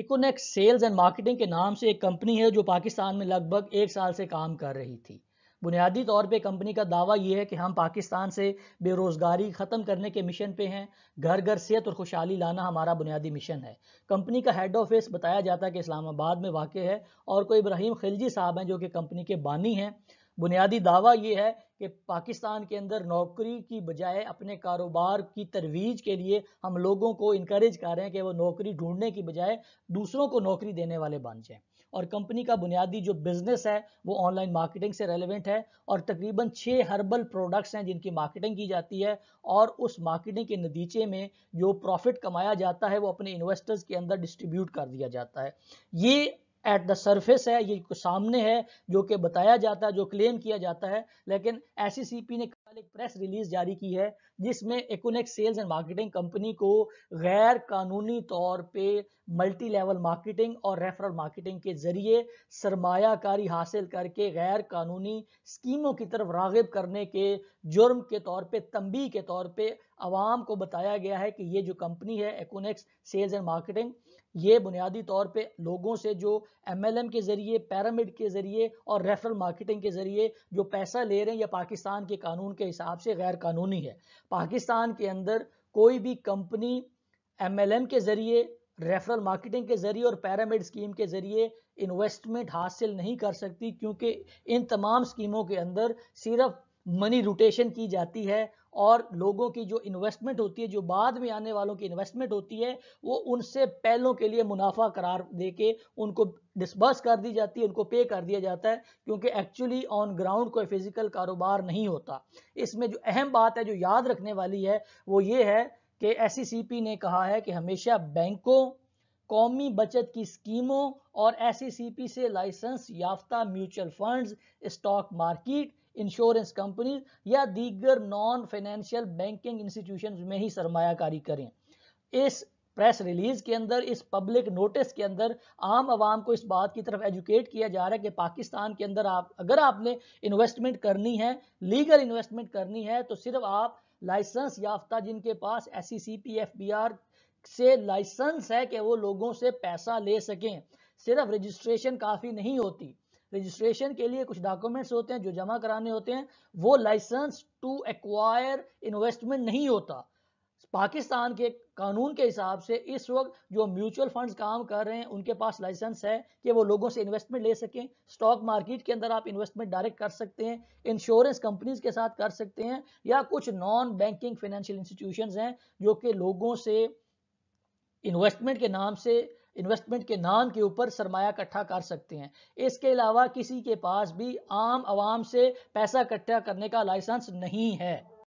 इकोनेक्स sales and marketing के नाम से एक कंपनी है जो पाकिस्तान में लगभग एक साल से काम कर रही थी बुनियादी तौर पे कंपनी का दावा यह है कि हम पाकिस्तान से बेरोज़गारी ख़त्म करने के मिशन पे हैं घर घर सेहत और खुशहाली लाना हमारा बुनियादी मिशन है कंपनी का हेड ऑफिस बताया जाता है कि इस्लामाबाद में वाक़ है और कोई इब्राहिम खिलजी साहब हैं जो कि कंपनी के बानी हैं बुनियादी दावा ये है कि पाकिस्तान के अंदर नौकरी की बजाय अपने कारोबार की तरवीज के लिए हम लोगों को इनक्रेज कर रहे हैं कि वो नौकरी ढूंढने की बजाय दूसरों को नौकरी देने वाले बन जाएं और कंपनी का बुनियादी जो बिजनेस है वो ऑनलाइन मार्केटिंग से रेलिवेंट है और तकरीबन छः हर्बल प्रोडक्ट्स हैं जिनकी मार्केटिंग की जाती है और उस मार्केटिंग के नतीजे में जो प्रॉफिट कमाया जाता है वो अपने इन्वेस्टर्स के अंदर डिस्ट्रीब्यूट कर दिया जाता है ये एट द सरफेस है ये सामने है जो कि बताया जाता है जो क्लेम किया जाता है लेकिन एस e ने कल एक प्रेस रिलीज जारी की है जिसमें एकोनेक्स सेल्स एंड मार्केटिंग कंपनी को गैर कानूनी तौर पे मल्टी लेवल मार्केटिंग और रेफरल मार्केटिंग के जरिए सरमायाकारी हासिल करके गैर कानूनी स्कीमों की तरफ रागब करने के जुर्म के तौर पे तंबी के तौर पे आवाम को बताया गया है कि ये जो कंपनी है एकोनेक्स सेल्स एंड मार्केटिंग ये बुनियादी तौर पे लोगों से जो एमएलएम के ज़रिए पैरामिड के ज़रिए और रेफरल मार्केटिंग के ज़रिए जो पैसा ले रहे हैं या पाकिस्तान के कानून के के हिसाब से गैर कानूनी है पाकिस्तान के अंदर कोई भी कंपनी एमएलएम के ज़रिए रेफरल मार्केटिंग के ज़रिए और पैरामिड स्कीम के ज़रिए इन्वेस्टमेंट हासिल नहीं कर सकती क्योंकि इन तमाम स्कीमों के अंदर सिर्फ मनी रोटेशन की जाती है और लोगों की जो इन्वेस्टमेंट होती है जो बाद में आने वालों की इन्वेस्टमेंट होती है वो उनसे पहलों के लिए मुनाफा करार देके उनको डिसबर्स कर दी जाती है उनको पे कर दिया जाता है क्योंकि एक्चुअली ऑन ग्राउंड कोई फिजिकल कारोबार नहीं होता इसमें जो अहम बात है जो याद रखने वाली है वो ये है कि एस e ने कहा है कि हमेशा बैंकों कौमी बचत की स्कीमों और एस e से लाइसेंस याफ्ता mutual funds stock market insurance companies या दीगर नॉन फाइनेंशियल बैंकिंग इंस्टीट्यूशन में ही सरमाकारी करें इस प्रेस रिलीज के अंदर इस पब्लिक नोटिस के अंदर आम आवाम को इस बात की तरफ एजुकेट किया जा रहा है कि पाकिस्तान के अंदर आप अगर आपने इन्वेस्टमेंट करनी है लीगल इन्वेस्टमेंट करनी है तो सिर्फ आप लाइसेंस याफ्ता जिनके पास S C P F B R से लाइसेंस है कि वो लोगों से पैसा ले सकें सिर्फ रजिस्ट्रेशन काफ़ी नहीं होती रजिस्ट्रेशन के लिए कुछ डॉक्यूमेंट्स होते हैं जो जमा कराने होते हैं वो लाइसेंस टू एक्वायर इन्वेस्टमेंट नहीं होता पाकिस्तान के कानून के हिसाब से इस वक्त जो म्यूचुअल फंड्स काम कर रहे हैं उनके पास लाइसेंस है कि वो लोगों से इन्वेस्टमेंट ले सकें स्टॉक मार्केट के अंदर आप इन्वेस्टमेंट डायरेक्ट कर सकते हैं इंश्योरेंस कंपनीज के साथ कर सकते हैं या कुछ नॉन बैंकिंग फाइनेंशियल इंस्टीट्यूशंस हैं जो कि लोगों से इन्वेस्टमेंट के नाम से इन्वेस्टमेंट के नाम के ऊपर सरमाया इकट्ठा कर सकते हैं इसके अलावा किसी के पास भी आम आवाम से पैसा इकट्ठा करने का लाइसेंस नहीं है